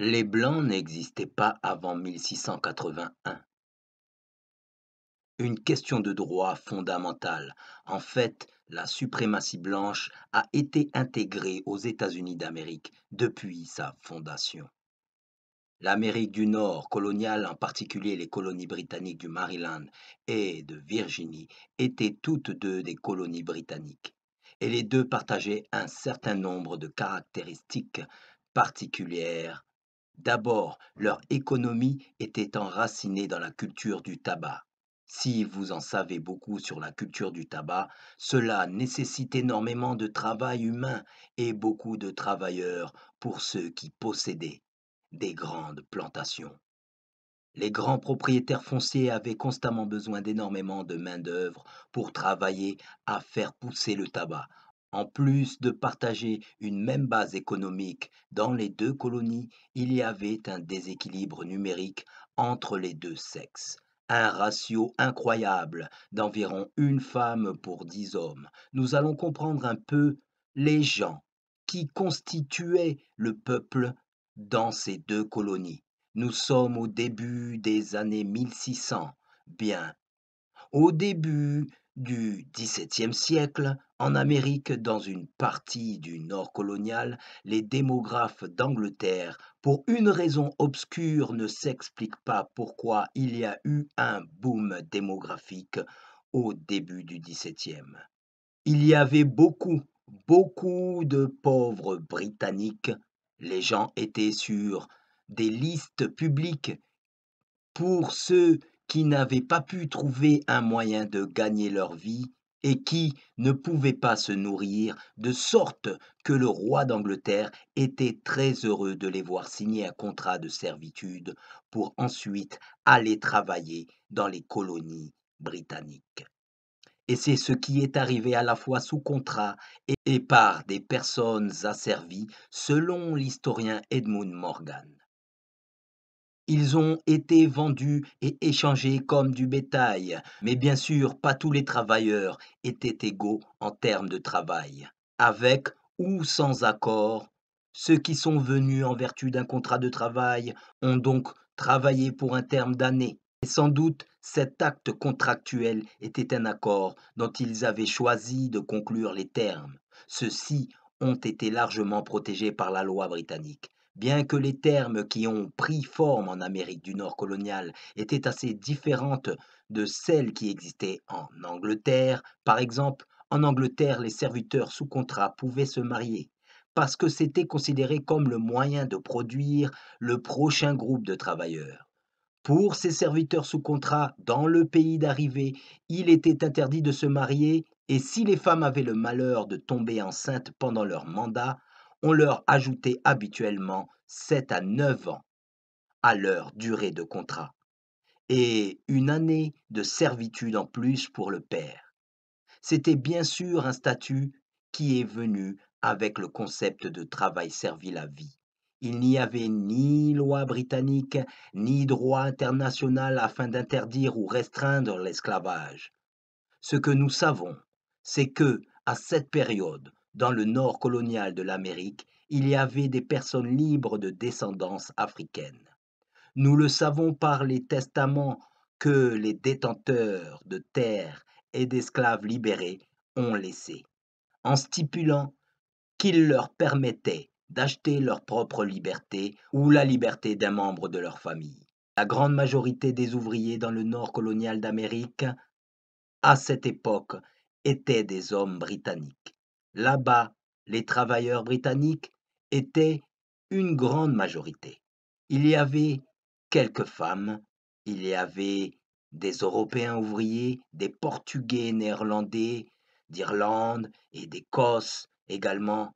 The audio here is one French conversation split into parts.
Les blancs n'existaient pas avant 1681. Une question de droit fondamentale. En fait, la suprématie blanche a été intégrée aux États-Unis d'Amérique depuis sa fondation. L'Amérique du Nord coloniale, en particulier les colonies britanniques du Maryland et de Virginie, étaient toutes deux des colonies britanniques, et les deux partageaient un certain nombre de caractéristiques particulières D'abord, leur économie était enracinée dans la culture du tabac. Si vous en savez beaucoup sur la culture du tabac, cela nécessite énormément de travail humain et beaucoup de travailleurs pour ceux qui possédaient des grandes plantations. Les grands propriétaires fonciers avaient constamment besoin d'énormément de main-d'œuvre pour travailler à faire pousser le tabac en plus de partager une même base économique dans les deux colonies, il y avait un déséquilibre numérique entre les deux sexes. Un ratio incroyable d'environ une femme pour dix hommes. Nous allons comprendre un peu les gens qui constituaient le peuple dans ces deux colonies. Nous sommes au début des années 1600, bien. Au début du XVIIe siècle, en Amérique, dans une partie du nord colonial, les démographes d'Angleterre, pour une raison obscure, ne s'expliquent pas pourquoi il y a eu un boom démographique au début du XVIIe. Il y avait beaucoup, beaucoup de pauvres Britanniques. Les gens étaient sur des listes publiques pour ceux qui n'avaient pas pu trouver un moyen de gagner leur vie et qui ne pouvaient pas se nourrir, de sorte que le roi d'Angleterre était très heureux de les voir signer un contrat de servitude pour ensuite aller travailler dans les colonies britanniques. Et c'est ce qui est arrivé à la fois sous contrat et par des personnes asservies, selon l'historien Edmund Morgan. Ils ont été vendus et échangés comme du bétail, mais bien sûr pas tous les travailleurs étaient égaux en termes de travail. Avec ou sans accord, ceux qui sont venus en vertu d'un contrat de travail ont donc travaillé pour un terme d'année. Et sans doute, cet acte contractuel était un accord dont ils avaient choisi de conclure les termes. Ceux-ci ont été largement protégés par la loi britannique. Bien que les termes qui ont pris forme en Amérique du Nord coloniale étaient assez différentes de celles qui existaient en Angleterre, par exemple, en Angleterre, les serviteurs sous contrat pouvaient se marier parce que c'était considéré comme le moyen de produire le prochain groupe de travailleurs. Pour ces serviteurs sous contrat dans le pays d'arrivée, il était interdit de se marier et si les femmes avaient le malheur de tomber enceintes pendant leur mandat, on leur ajoutait habituellement 7 à 9 ans à leur durée de contrat et une année de servitude en plus pour le père. C'était bien sûr un statut qui est venu avec le concept de travail servi la vie. Il n'y avait ni loi britannique, ni droit international afin d'interdire ou restreindre l'esclavage. Ce que nous savons, c'est que, à cette période, dans le nord colonial de l'Amérique, il y avait des personnes libres de descendance africaine. Nous le savons par les testaments que les détenteurs de terres et d'esclaves libérés ont laissés, en stipulant qu'ils leur permettaient d'acheter leur propre liberté ou la liberté d'un membre de leur famille. La grande majorité des ouvriers dans le nord colonial d'Amérique, à cette époque, étaient des hommes britanniques. Là-bas, les travailleurs britanniques étaient une grande majorité. Il y avait quelques femmes, il y avait des Européens ouvriers, des Portugais néerlandais, d'Irlande et d'Écosse également.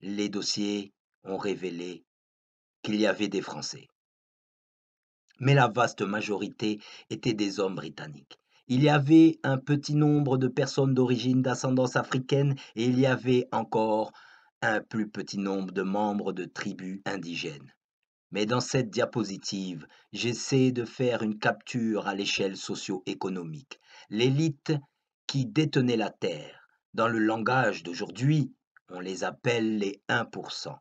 Les dossiers ont révélé qu'il y avait des Français. Mais la vaste majorité était des hommes britanniques. Il y avait un petit nombre de personnes d'origine d'ascendance africaine et il y avait encore un plus petit nombre de membres de tribus indigènes. Mais dans cette diapositive, j'essaie de faire une capture à l'échelle socio-économique. L'élite qui détenait la terre, dans le langage d'aujourd'hui, on les appelle les 1%.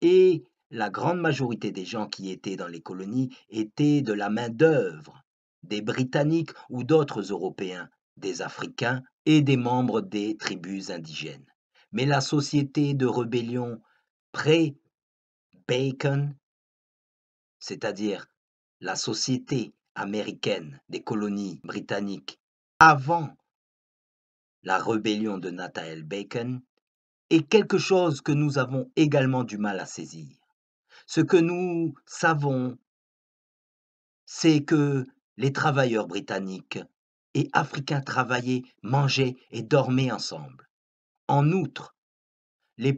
Et la grande majorité des gens qui étaient dans les colonies étaient de la main-d'œuvre des Britanniques ou d'autres Européens, des Africains et des membres des tribus indigènes. Mais la société de rébellion pré-Bacon, c'est-à-dire la société américaine des colonies britanniques avant la rébellion de Nathaniel Bacon, est quelque chose que nous avons également du mal à saisir. Ce que nous savons, c'est que les travailleurs britanniques et africains travaillaient, mangeaient et dormaient ensemble. En outre,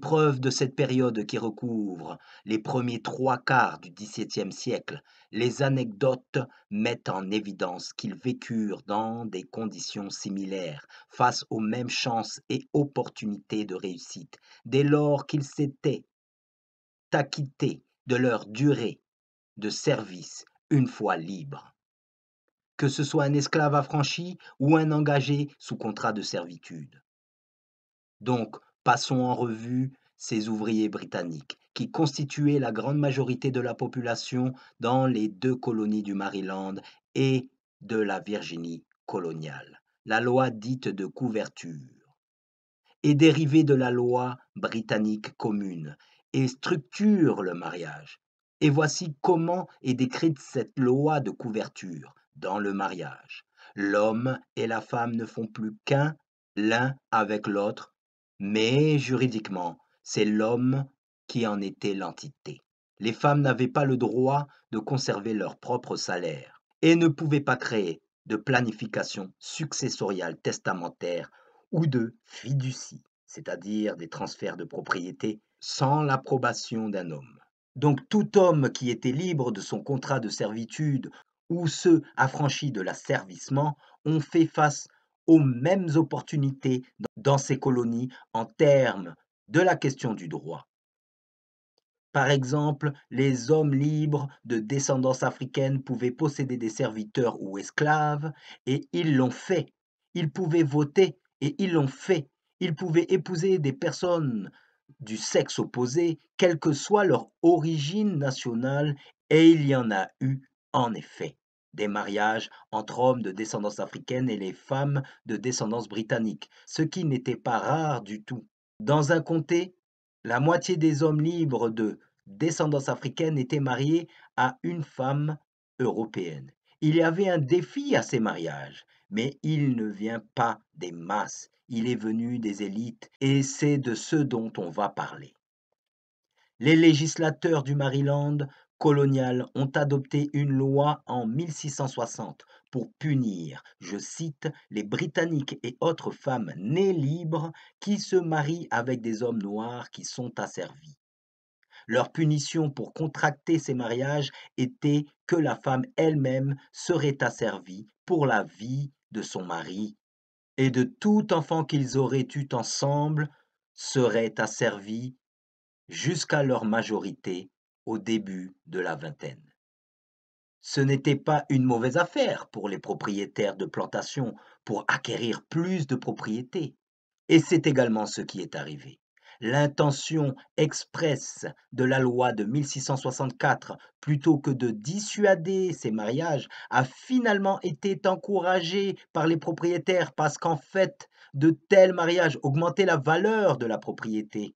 preuves de cette période qui recouvre les premiers trois quarts du XVIIe siècle, les anecdotes mettent en évidence qu'ils vécurent dans des conditions similaires, face aux mêmes chances et opportunités de réussite, dès lors qu'ils s'étaient acquittés de leur durée de service une fois libres que ce soit un esclave affranchi ou un engagé sous contrat de servitude. Donc, passons en revue ces ouvriers britanniques, qui constituaient la grande majorité de la population dans les deux colonies du Maryland et de la Virginie coloniale, la loi dite de couverture, est dérivée de la loi britannique commune et structure le mariage. Et voici comment est décrite cette loi de couverture, dans le mariage. L'homme et la femme ne font plus qu'un l'un avec l'autre, mais juridiquement, c'est l'homme qui en était l'entité. Les femmes n'avaient pas le droit de conserver leur propre salaire et ne pouvaient pas créer de planification successoriale testamentaire ou de fiducie, c'est-à-dire des transferts de propriété sans l'approbation d'un homme. Donc tout homme qui était libre de son contrat de servitude ou ceux affranchis de l'asservissement ont fait face aux mêmes opportunités dans ces colonies en termes de la question du droit. Par exemple, les hommes libres de descendance africaine pouvaient posséder des serviteurs ou esclaves, et ils l'ont fait. Ils pouvaient voter, et ils l'ont fait. Ils pouvaient épouser des personnes du sexe opposé, quelle que soit leur origine nationale, et il y en a eu en effet des mariages entre hommes de descendance africaine et les femmes de descendance britannique, ce qui n'était pas rare du tout. Dans un comté, la moitié des hommes libres de descendance africaine étaient mariés à une femme européenne. Il y avait un défi à ces mariages, mais il ne vient pas des masses, il est venu des élites, et c'est de ce dont on va parler. Les législateurs du Maryland coloniales ont adopté une loi en 1660 pour punir, je cite, les Britanniques et autres femmes nées libres qui se marient avec des hommes noirs qui sont asservis. Leur punition pour contracter ces mariages était que la femme elle-même serait asservie pour la vie de son mari, et de tout enfant qu'ils auraient eu ensemble serait asservie jusqu'à leur majorité au début de la vingtaine. Ce n'était pas une mauvaise affaire pour les propriétaires de plantations pour acquérir plus de propriétés. Et c'est également ce qui est arrivé. L'intention expresse de la loi de 1664, plutôt que de dissuader ces mariages, a finalement été encouragée par les propriétaires parce qu'en fait, de tels mariages augmentaient la valeur de la propriété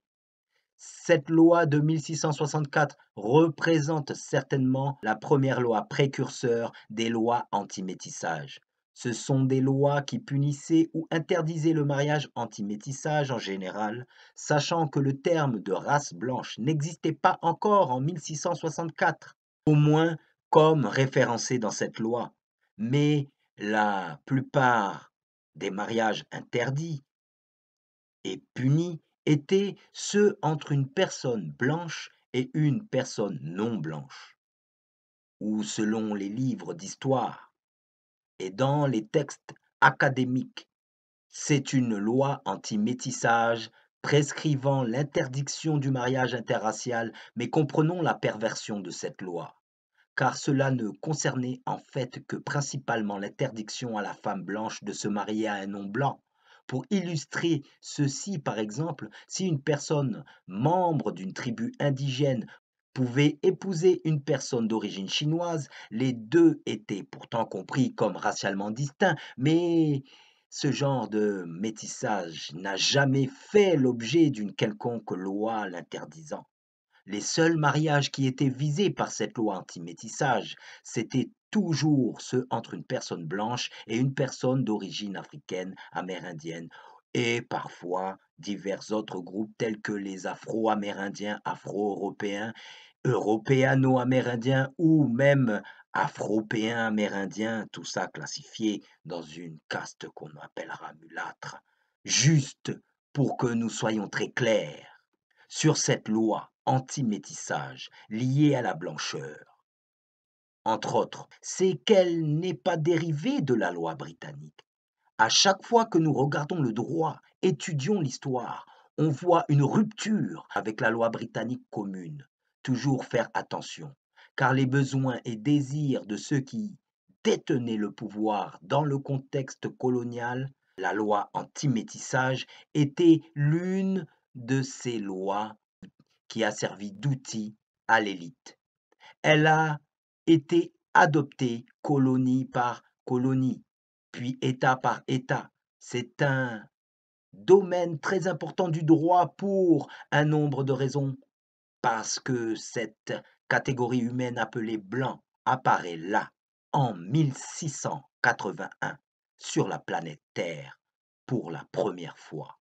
cette loi de 1664 représente certainement la première loi précurseur des lois anti-métissage. Ce sont des lois qui punissaient ou interdisaient le mariage anti-métissage en général, sachant que le terme de race blanche n'existait pas encore en 1664, au moins comme référencé dans cette loi. Mais la plupart des mariages interdits et punis étaient ceux entre une personne blanche et une personne non blanche, ou selon les livres d'histoire et dans les textes académiques, c'est une loi anti-métissage prescrivant l'interdiction du mariage interracial, mais comprenons la perversion de cette loi, car cela ne concernait en fait que principalement l'interdiction à la femme blanche de se marier à un non blanc, pour illustrer ceci, par exemple, si une personne membre d'une tribu indigène pouvait épouser une personne d'origine chinoise, les deux étaient pourtant compris comme racialement distincts, mais ce genre de métissage n'a jamais fait l'objet d'une quelconque loi l'interdisant. Les seuls mariages qui étaient visés par cette loi anti-métissage, c'était toujours ce entre une personne blanche et une personne d'origine africaine, amérindienne et parfois divers autres groupes tels que les Afro-Amérindiens, Afro-Européens, Européano-Amérindiens ou même afro Afropéens Amérindiens, tout ça classifié dans une caste qu'on appellera mulâtre. Juste pour que nous soyons très clairs sur cette loi anti-métissage liée à la blancheur, entre autres, c'est qu'elle n'est pas dérivée de la loi britannique. À chaque fois que nous regardons le droit, étudions l'histoire, on voit une rupture avec la loi britannique commune. Toujours faire attention, car les besoins et désirs de ceux qui détenaient le pouvoir dans le contexte colonial, la loi anti-métissage était l'une de ces lois qui a servi d'outil à l'élite. Elle a été adoptée colonie par colonie, puis État par État. C'est un domaine très important du droit pour un nombre de raisons, parce que cette catégorie humaine appelée blanc apparaît là, en 1681, sur la planète Terre, pour la première fois.